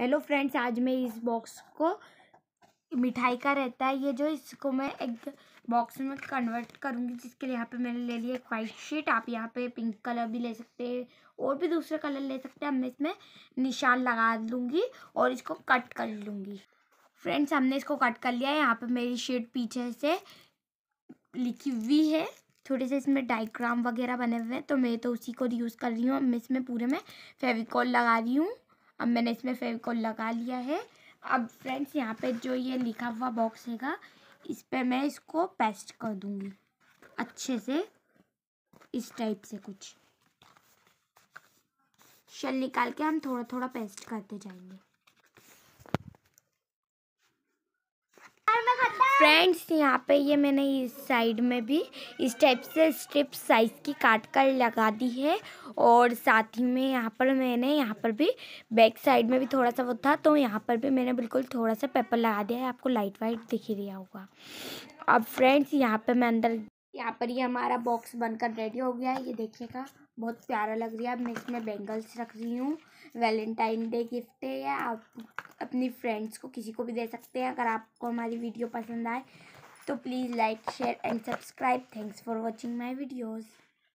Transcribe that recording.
hello friends आज मैं इस बॉक्स को मिठाई का रहता है ये जो इसको मैं एक बॉक्स में कन्वर्ट करूँगी जिसके लिए यहाँ पे मैंने ले लिया एक वाइट शीट आप यहाँ पे पिंक कलर भी ले सकते हैं और भी दूसरे कलर ले सकते हैं मैं इसमें निशान लगा लूँगी और इसको कट कर लूँगी फ्रेंड्स हमने इसको कट कर लिया है यहाँ पर मेरी शीट पीछे से लिखी हुई है थोड़े से इसमें डाइग्राम वगैरह बने हुए हैं तो मैं तो उसी को यूज़ कर रही हूँ मैं इसमें पूरे में फेविकॉल लगा रही हूँ अब मैंने इसमें फेविकोल लगा लिया है अब फ्रेंड्स यहाँ पे जो ये लिखा हुआ बॉक्स हैगा इस पर मैं इसको पेस्ट कर दूँगी अच्छे से इस टाइप से कुछ शल निकाल के हम थोड़ा थोड़ा पेस्ट करते जाएंगे फ्रेंड्स यहाँ पे ये मैंने इस साइड में भी इस टाइप से स्ट्रिप साइज़ की काट कर लगा दी है और साथ ही में यहाँ पर मैंने यहाँ पर भी बैक साइड में भी थोड़ा सा वो था तो यहाँ पर भी मैंने बिल्कुल थोड़ा सा पेपर लगा दिया है आपको लाइट वाइट दिख ही दिया होगा अब फ्रेंड्स यहाँ पर मैं अंदर यहाँ पर ये हमारा बॉक्स बनकर रेडी हो गया है ये देखिएगा बहुत प्यारा लग रहा है अब मैं इसमें बैंगल्स रख रही हूँ वैलेंटाइन डे गिफ्ट है आप अपनी फ्रेंड्स को किसी को भी दे सकते हैं अगर आपको हमारी वीडियो पसंद आए तो please like share and subscribe thanks for watching my videos